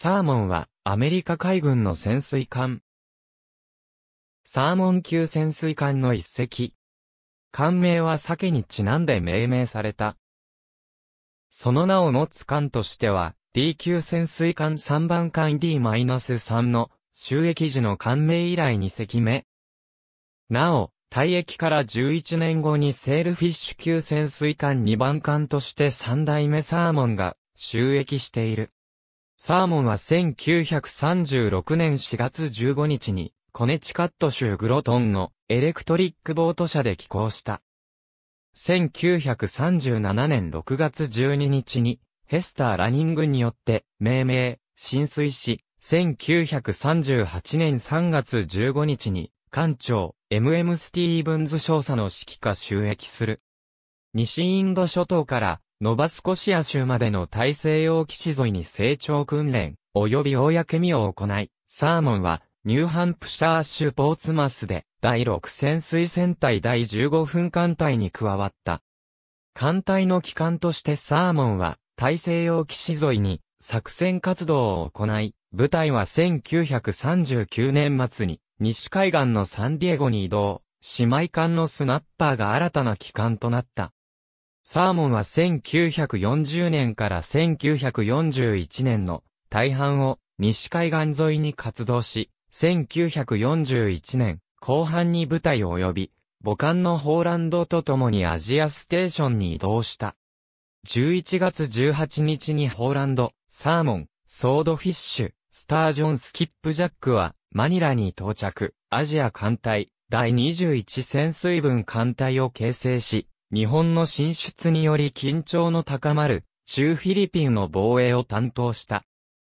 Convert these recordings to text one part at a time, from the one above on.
サーモンはアメリカ海軍の潜水艦。サーモン級潜水艦の一隻。艦名は鮭にちなんで命名された。その名を持つ艦としては、D 級潜水艦3番艦 D-3 の収益時の艦名以来2隻目。なお、退役から11年後にセールフィッシュ級潜水艦2番艦として3代目サーモンが収益している。サーモンは1936年4月15日に、コネチカット州グロトンのエレクトリックボート社で寄港した。1937年6月12日に、ヘスター・ラニングによって命名、浸水し、1938年3月15日に、艦長、MM スティーブンズ少佐の指揮下収益する。西インド諸島からノバスコシア州までの大西洋岸沿いに成長訓練、及び公見を行い、サーモンは、ニューハンプシャー州ポーツマスで、第6潜水船隊第15分艦隊に加わった。艦隊の機関としてサーモンは、大西洋岸沿いに、作戦活動を行い、部隊は1939年末に、西海岸のサンディエゴに移動、姉妹艦のスナッパーが新たな機関となった。サーモンは1940年から1941年の大半を西海岸沿いに活動し、1941年後半に部隊を及び、母艦のホーランドと共にアジアステーションに移動した。11月18日にホーランド、サーモン、ソードフィッシュ、スタージョン・スキップジャックは、マニラに到着、アジア艦隊、第21潜水軍艦隊を形成し、日本の進出により緊張の高まる、中フィリピンの防衛を担当した。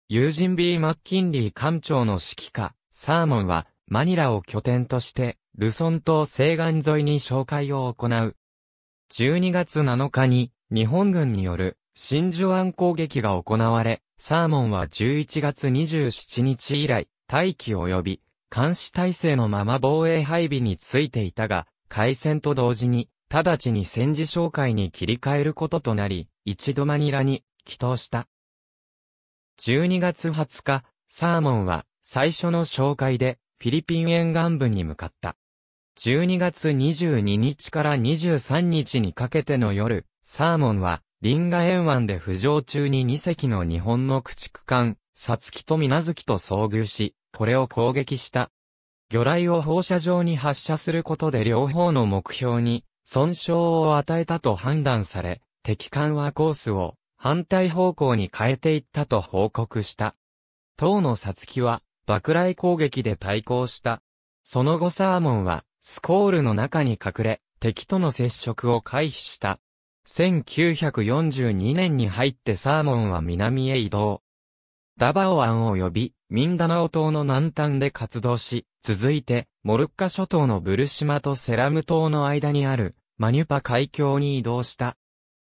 友人 B・ マッキンリー艦長の指揮下、サーモンは、マニラを拠点として、ルソン島西岸沿いに紹介を行う。12月7日に、日本軍による、真珠湾攻撃が行われ、サーモンは11月27日以来、待機及び、監視体制のまま防衛配備についていたが、開戦と同時に、直ちに戦時紹介に切り替えることとなり、一度マニラに帰投した。12月20日、サーモンは最初の紹介でフィリピン沿岸部に向かった。12月22日から23日にかけての夜、サーモンはリンガ沿岸で浮上中に2隻の日本の駆逐艦、サツキとミナズキと遭遇し、これを攻撃した。魚雷を放射状に発射することで両方の目標に損傷を与えたと判断され、敵艦はコースを反対方向に変えていったと報告した。当のサツキは爆雷攻撃で対抗した。その後サーモンはスコールの中に隠れ、敵との接触を回避した。1942年に入ってサーモンは南へ移動。ダバオ湾を呼び、ミンダナオ島の南端で活動し、続いて、モルッカ諸島のブルシマとセラム島の間にある、マニュパ海峡に移動した。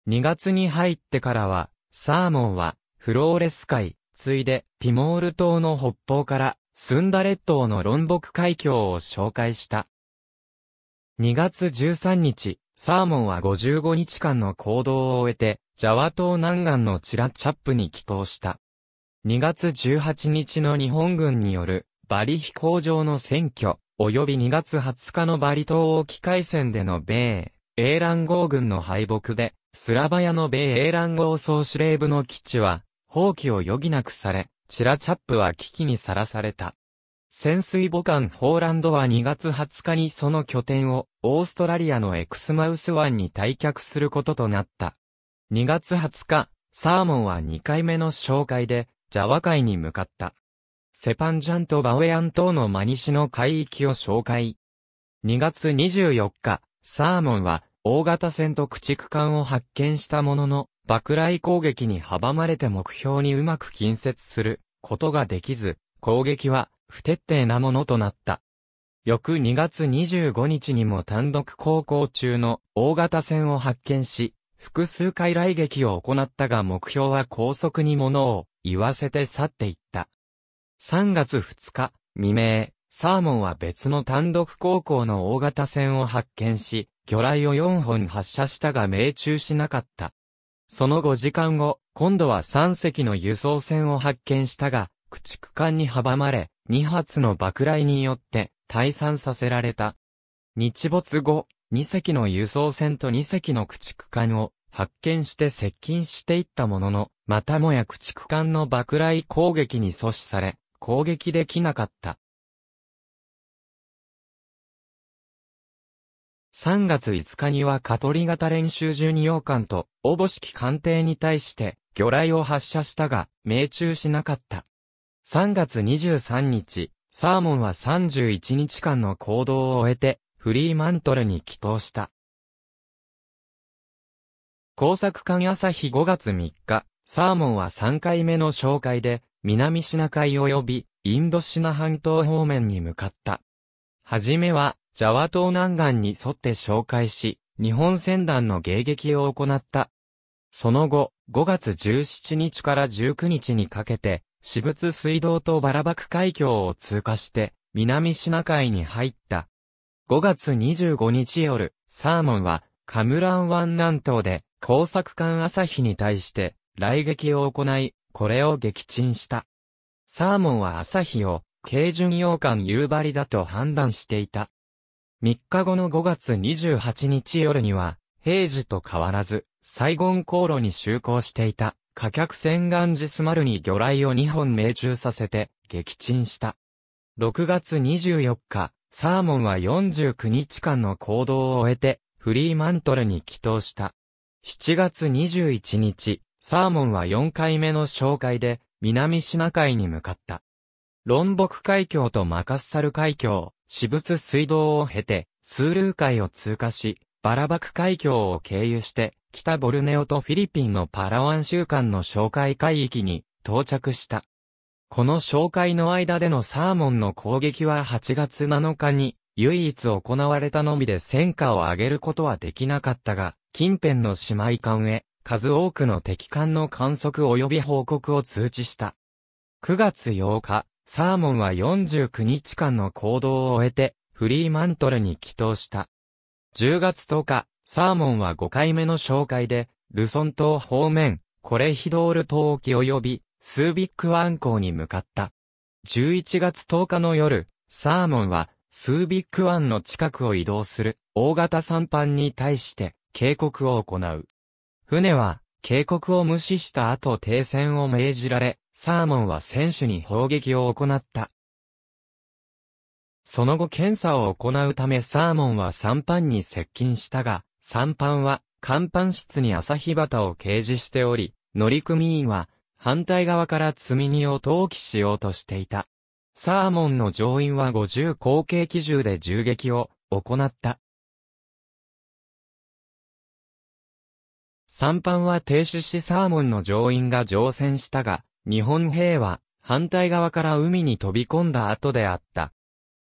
2月に入ってからは、サーモンは、フローレス海、ついで、ティモール島の北方から、スンダレ島の論北海峡を紹介した。2月13日、サーモンは55日間の行動を終えて、ジャワ島南岸のチラチャップに帰島した。2月18日の日本軍による、バリ飛行場の選挙、及び2月20日のバリ島沖海戦での米、英蘭号軍の敗北で、スラバヤの米英蘭号総司令部の基地は、放棄を余儀なくされ、チラチャップは危機にさらされた。潜水母艦ホーランドは2月20日にその拠点をオーストラリアのエクスマウス湾に退却することとなった。2月20日、サーモンは2回目の紹介でジャワ海に向かった。セパンジャンとバウエアン島の真西の海域を紹介。2月24日、サーモンは、大型船と駆逐艦を発見したものの、爆雷攻撃に阻まれて目標にうまく近接することができず、攻撃は不徹底なものとなった。翌2月25日にも単独航行中の大型船を発見し、複数回来撃を行ったが目標は高速に物を言わせて去っていった。3月2日未明、サーモンは別の単独航行の大型船を発見し、魚雷を4本発射したが命中しなかった。その5時間後、今度は3隻の輸送船を発見したが、駆逐艦に阻まれ、2発の爆雷によって退散させられた。日没後、2隻の輸送船と2隻の駆逐艦を発見して接近していったものの、またもや駆逐艦の爆雷攻撃に阻止され、攻撃できなかった。3月5日にはカトリ型練習中に洋艦と、おぼしき艦艇に対して、魚雷を発射したが、命中しなかった。3月23日、サーモンは31日間の行動を終えて、フリーマントルに帰投した。工作艦朝日5月3日、サーモンは3回目の紹介で、南シナ海及び、インドシナ半島方面に向かった。はじめは、ジャワ島南岸に沿って紹介し、日本船団の迎撃を行った。その後、5月17日から19日にかけて、私物水道とバラバク海峡を通過して、南シナ海に入った。5月25日夜、サーモンは、カムラン湾南東で、工作艦朝日に対して、雷撃を行い、これを撃沈した。サーモンは朝日を、軽巡洋艦夕張だと判断していた。3日後の5月28日夜には、平時と変わらず、サイゴン航路に就航していた、火客船ガンジス丸に魚雷を2本命中させて、撃沈した。6月24日、サーモンは49日間の行動を終えて、フリーマントルに帰投した。7月21日、サーモンは4回目の紹介で、南シナ海に向かった。ロンボク海峡とマカッサル海峡、私物水道を経て、スールー海を通過し、バラバク海峡を経由して、北ボルネオとフィリピンのパラワン州間の紹介海域に到着した。この紹介の間でのサーモンの攻撃は8月7日に唯一行われたのみで戦果を上げることはできなかったが、近辺の姉妹艦へ数多くの敵艦の観測及び報告を通知した。9月8日、サーモンは49日間の行動を終えて、フリーマントルに帰投した。10月10日、サーモンは5回目の紹介で、ルソン島方面、コレヒドール島沖及び、スービック湾港に向かった。11月10日の夜、サーモンは、スービック湾の近くを移動する、大型三班に対して、警告を行う。船は、警告を無視した後停戦を命じられ、サーモンは選手に砲撃を行った。その後検査を行うためサーモンは三班に接近したが、三班は、甲板室に朝日旗を掲示しており、乗組員は、反対側から積み荷を投棄しようとしていた。サーモンの乗員は50口径機銃で銃撃を行った。三班は停止しサーモンの乗員が乗船したが、日本兵は反対側から海に飛び込んだ後であった。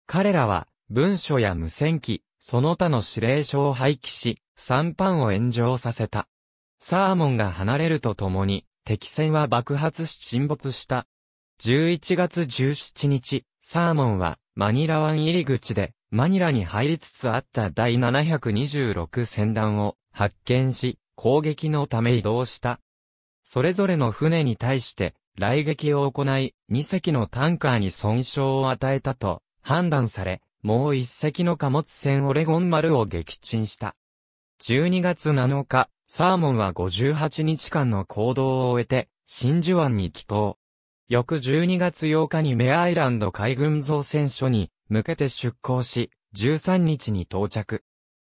彼らは文書や無線機、その他の指令書を廃棄し、パ班を炎上させた。サーモンが離れるとともに、敵船は爆発し沈没した。11月17日、サーモンはマニラ湾入り口で、マニラに入りつつあった第726船団を発見し、攻撃のため移動した。それぞれの船に対して来撃を行い、2隻のタンカーに損傷を与えたと判断され、もう1隻の貨物船オレゴン丸を撃沈した。12月7日、サーモンは58日間の行動を終えて、真珠湾に帰島。翌12月8日にメアイランド海軍造船所に向けて出港し、13日に到着。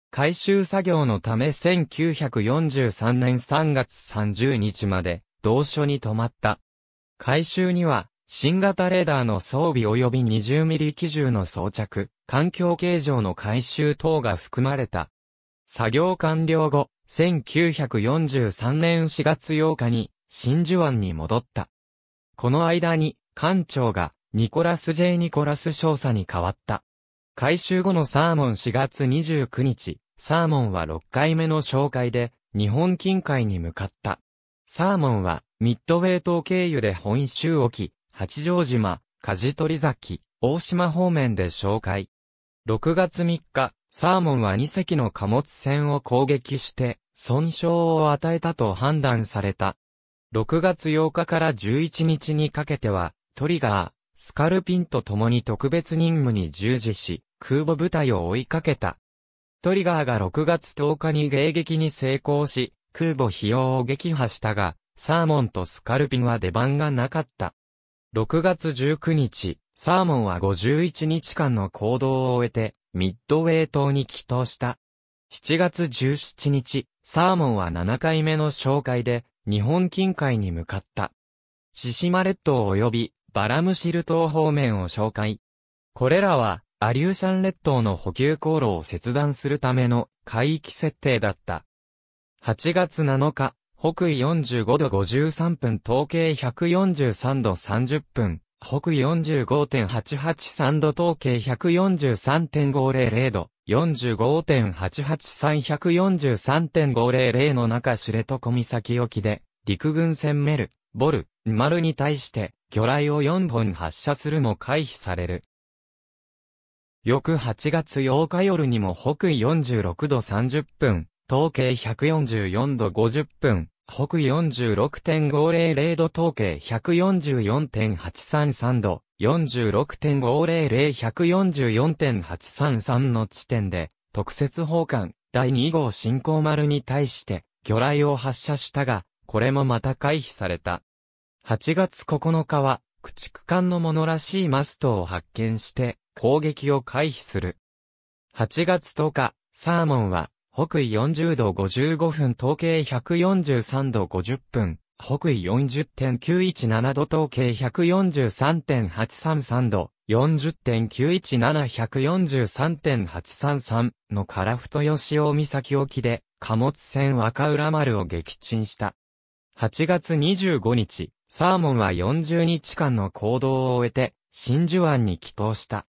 回収作業のため1943年3月30日まで同所に泊まった。回収には、新型レーダーの装備及び2 0ミリ機銃の装着、環境形状の回収等が含まれた。作業完了後、1943年4月8日に、真珠湾に戻った。この間に、艦長が、ニコラス・ J・ ニコラス少佐に変わった。回収後のサーモン4月29日、サーモンは6回目の紹介で、日本近海に向かった。サーモンは、ミッドウェー島経由で本州沖、八丈島、梶取崎、大島方面で紹介。6月3日、サーモンは2隻の貨物船を攻撃して、損傷を与えたと判断された。6月8日から11日にかけては、トリガー、スカルピンと共に特別任務に従事し、空母部隊を追いかけた。トリガーが6月10日に迎撃に成功し、空母費用を撃破したが、サーモンとスカルピンは出番がなかった。6月19日、サーモンは51日間の行動を終えて、ミッドウェイ島に帰島した。7月17日、サーモンは7回目の紹介で、日本近海に向かった。千島列島及び、バラムシル島方面を紹介。これらは、アリューシャン列島の補給航路を切断するための海域設定だった。8月7日、北緯45度53分、東経143度30分、北緯45.883度、東経143.500度、45.883-143.500の中知床岬沖で、陸軍船メル、ボル、丸に対して、魚雷を4本発射するも回避される。翌8月8日夜にも北緯46度30分、東経144度50分、北46.500度統計144.833度、46.500144.833の地点で、特設砲艦、第2号進行丸に対して、魚雷を発射したが、これもまた回避された。8月9日は、駆逐艦のものらしいマストを発見して、攻撃を回避する。8月10日、サーモンは、北緯40度55分、統計143度50分、北緯40.917度、統計143.833度、40.917143.833の唐太吉尾岬沖で貨物船若浦丸を撃沈した。8月25日、サーモンは40日間の行動を終えて真珠湾に帰島した。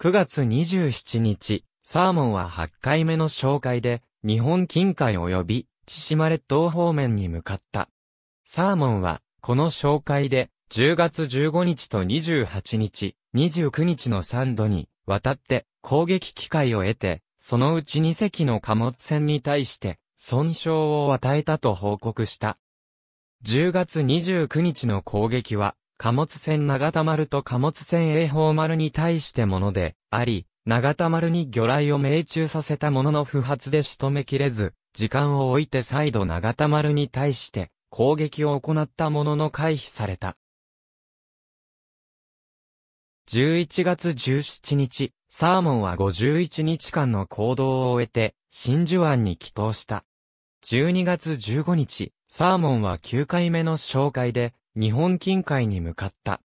9月27日、サーモンは8回目の紹介で、日本近海及び、千島列島方面に向かった。サーモンは、この紹介で、10月15日と28日、29日の3度に、渡って、攻撃機会を得て、そのうち2隻の貨物船に対して、損傷を与えたと報告した。10月29日の攻撃は、貨物船長田丸と貨物船英宝丸に対してもので、あり、長田丸に魚雷を命中させたものの不発で仕留めきれず、時間を置いて再度長田丸に対して攻撃を行ったものの回避された。11月17日、サーモンは51日間の行動を終えて、真珠湾に帰投した。12月15日、サーモンは9回目の紹介で、日本近海に向かった。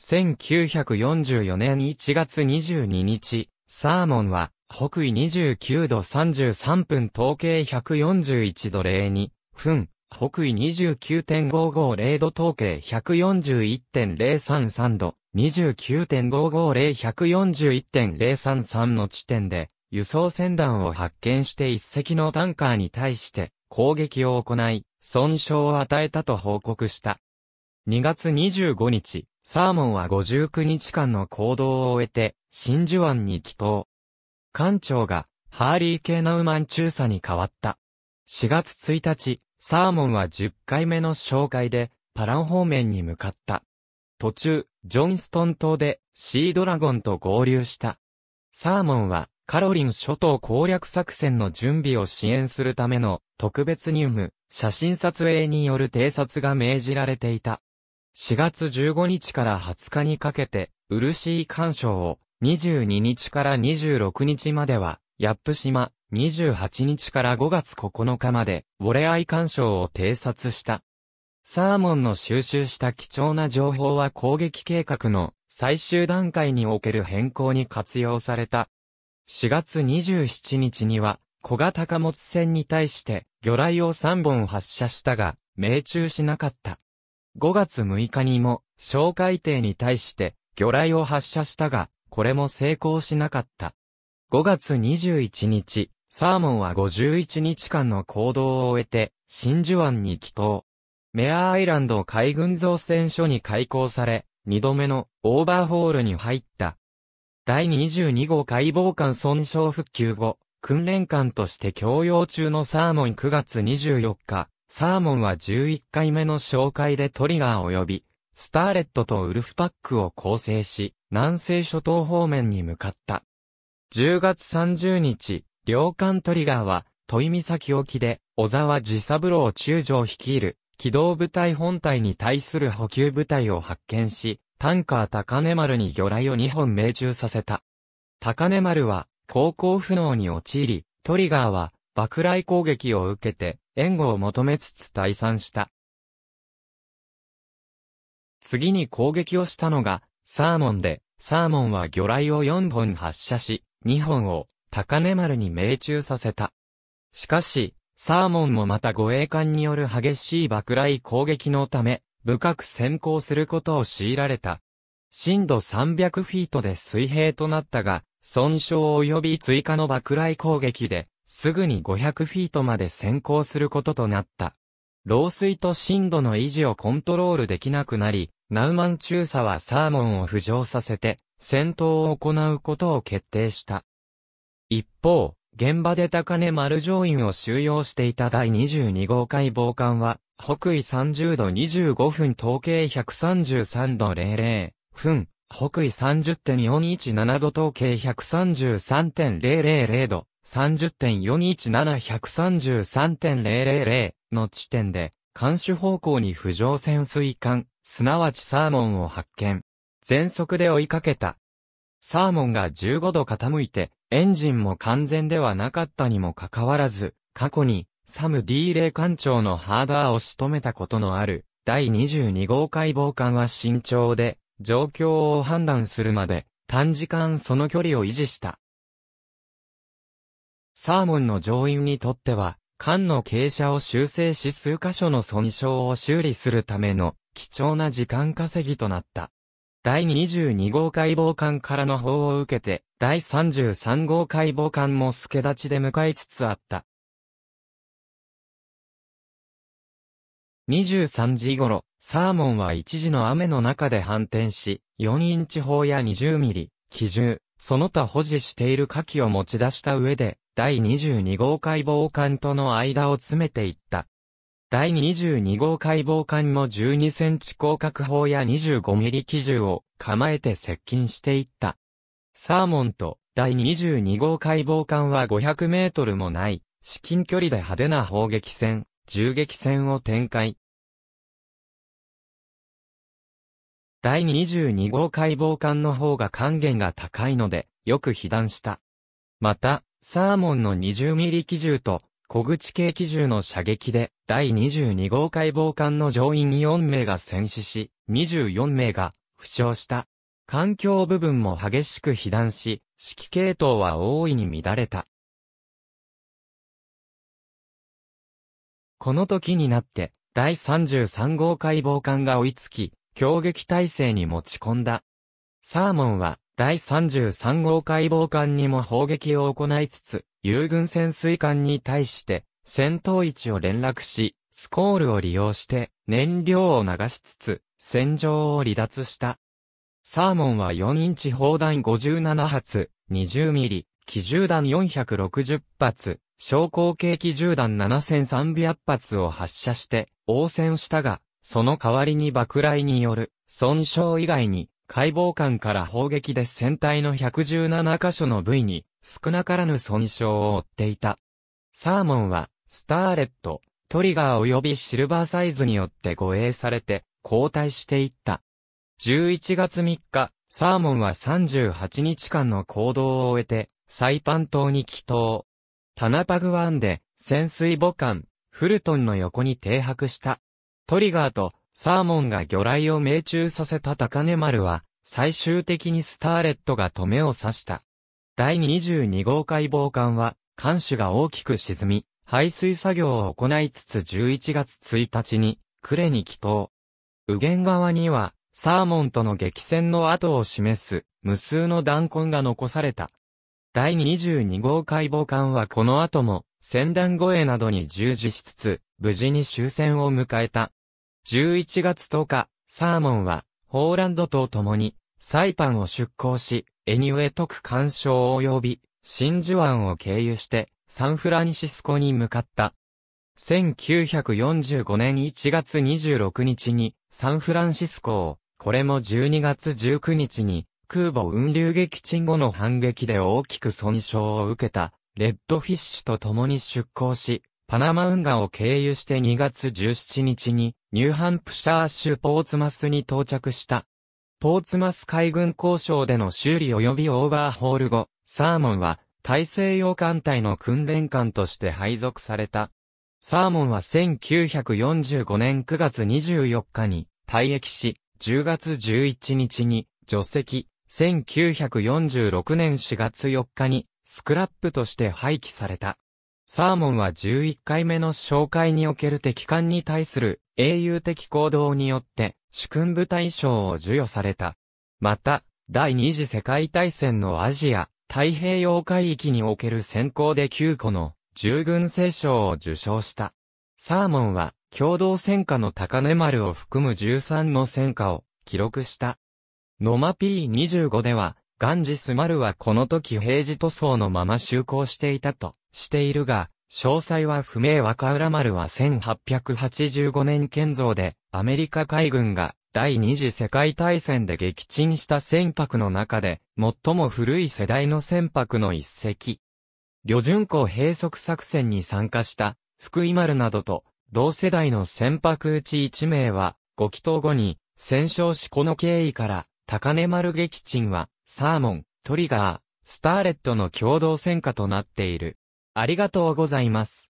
1944年1月22日、サーモンは、北緯29度33分統計141度02分、北緯29.550度統計141.033度、29.550141.033の地点で、輸送船団を発見して一隻のタンカーに対して攻撃を行い、損傷を与えたと報告した。2月25日、サーモンは59日間の行動を終えて、真珠湾に帰島。艦長が、ハーリー・ケナウマン中佐に変わった。4月1日、サーモンは10回目の紹介で、パラン方面に向かった。途中、ジョンストン島で、シードラゴンと合流した。サーモンは、カロリン諸島攻略作戦の準備を支援するための、特別任務、写真撮影による偵察が命じられていた。4月15日から20日にかけて、漆井干渉を、22日から26日までは、ヤップ島、28日から5月9日まで、ウォレアイ干渉を偵察した。サーモンの収集した貴重な情報は攻撃計画の最終段階における変更に活用された。4月27日には、小型貨物船に対して魚雷を3本発射したが、命中しなかった。5月6日にも、小海艇に対して、魚雷を発射したが、これも成功しなかった。5月21日、サーモンは51日間の行動を終えて、真珠湾に帰島。メアアイランド海軍造船所に開港され、2度目のオーバーホールに入った。第22号解剖艦損傷復旧後、訓練艦として供用中のサーモン9月24日、サーモンは11回目の紹介でトリガー及び、スターレットとウルフパックを構成し、南西諸島方面に向かった。10月30日、両艦トリガーは、トイミサキ沖で、小沢寺三郎中将率いる、機動部隊本体に対する補給部隊を発見し、タンカー高根丸に魚雷を2本命中させた。高根丸は、航行不能に陥り、トリガーは、爆雷攻撃を受けて、援護を求めつつ退散した。次に攻撃をしたのが、サーモンで、サーモンは魚雷を4本発射し、2本を、高根丸に命中させた。しかし、サーモンもまた護衛艦による激しい爆雷攻撃のため、深く先行することを強いられた。深度300フィートで水平となったが、損傷及び追加の爆雷攻撃で、すぐに500フィートまで先行することとなった。漏水と深度の維持をコントロールできなくなり、ナウマン中佐はサーモンを浮上させて、戦闘を行うことを決定した。一方、現場で高根丸上院を収容していた第22号海防艦は、北緯30度25分統計133度00分、北緯30.417度統計133.000度、30.417133.000の地点で、監視方向に浮上潜水艦、すなわちサーモンを発見。全速で追いかけた。サーモンが15度傾いて、エンジンも完全ではなかったにもかかわらず、過去に、サム D 霊艦長のハーバーを仕留めたことのある、第22号解剖艦は慎重で、状況を判断するまで、短時間その距離を維持した。サーモンの乗員にとっては、艦の傾斜を修正し数箇所の損傷を修理するための貴重な時間稼ぎとなった。第22号解剖艦からの砲を受けて、第33号解剖艦も助立ちで向かいつつあった。23時頃、サーモンは1時の雨の中で反転し、4インチ砲や20ミリ、機銃、その他保持している火器を持ち出した上で、第22号解剖艦との間を詰めていった。第22号解剖艦も12センチ広角砲や25ミリ機銃を構えて接近していった。サーモンと第22号解剖艦は500メートルもない、至近距離で派手な砲撃戦、銃撃戦を展開。第22号解剖艦の方が還元が高いので、よく被弾した。また、サーモンの20ミリ機銃と、小口径機銃の射撃で、第22号解剖艦の乗員4名が戦死し、24名が、負傷した。環境部分も激しく被弾し、指揮系統は大いに乱れた。この時になって、第33号解剖艦が追いつき、強撃体制に持ち込んだ。サーモンは、第33号解剖艦にも砲撃を行いつつ、友軍潜水艦に対して、戦闘位置を連絡し、スコールを利用して燃料を流しつつ、戦場を離脱した。サーモンは4インチ砲弾57発、20ミリ、機銃弾460発、昇降系機銃弾7300発を発射して応戦したが、その代わりに爆雷による損傷以外に解剖官から砲撃で船体の117箇所の部位に少なからぬ損傷を負っていた。サーモンは、スターレット、トリガー及びシルバーサイズによって護衛されて、交代していった。11月3日、サーモンは38日間の行動を終えて、サイパン島に帰島。タナパグ湾で、潜水母艦、フルトンの横に停泊した。トリガーと、サーモンが魚雷を命中させた高根丸は、最終的にスターレットが止めを刺した。第22号解剖艦は、艦首が大きく沈み、排水作業を行いつつ11月1日に、呉に帰島。右舷側には、サーモンとの激戦の後を示す、無数の弾痕が残された。第22号解剖艦はこの後も、戦団護衛などに従事しつつ、無事に終戦を迎えた。11月10日、サーモンは、ホーランドと共に、サイパンを出港し、エニウェク干渉及び、真珠湾を経由して、サンフランシスコに向かった。1945年1月26日に、サンフランシスコを、これも12月19日に、空母運流撃沈後の反撃で大きく損傷を受けた、レッドフィッシュと共に出港し、パナマ運河を経由して2月17日に、ニューハンプシャー州ポーツマスに到着した。ポーツマス海軍交渉での修理及びオーバーホール後、サーモンは大西洋艦隊の訓練艦として配属された。サーモンは1945年9月24日に退役し、10月11日に除籍、1946年4月4日にスクラップとして廃棄された。サーモンは11回目の紹介における敵艦に対する英雄的行動によって、主君部隊賞を授与された。また、第二次世界大戦のアジア、太平洋海域における先行で9個の従軍聖賞を受賞した。サーモンは、共同戦火の高根丸を含む13の戦火を記録した。ノマ P25 では、ガンジス丸はこの時平時塗装のまま就航していたとしているが、詳細は不明若浦丸は1885年建造で、アメリカ海軍が第二次世界大戦で撃沈した船舶の中で、最も古い世代の船舶の一隻。旅順港閉塞作戦に参加した、福井丸などと、同世代の船舶うち1名は、ご祈祷後に、戦勝しこの経緯から、高根丸撃沈は、サーモン、トリガー、スターレットの共同戦果となっている。ありがとうございます。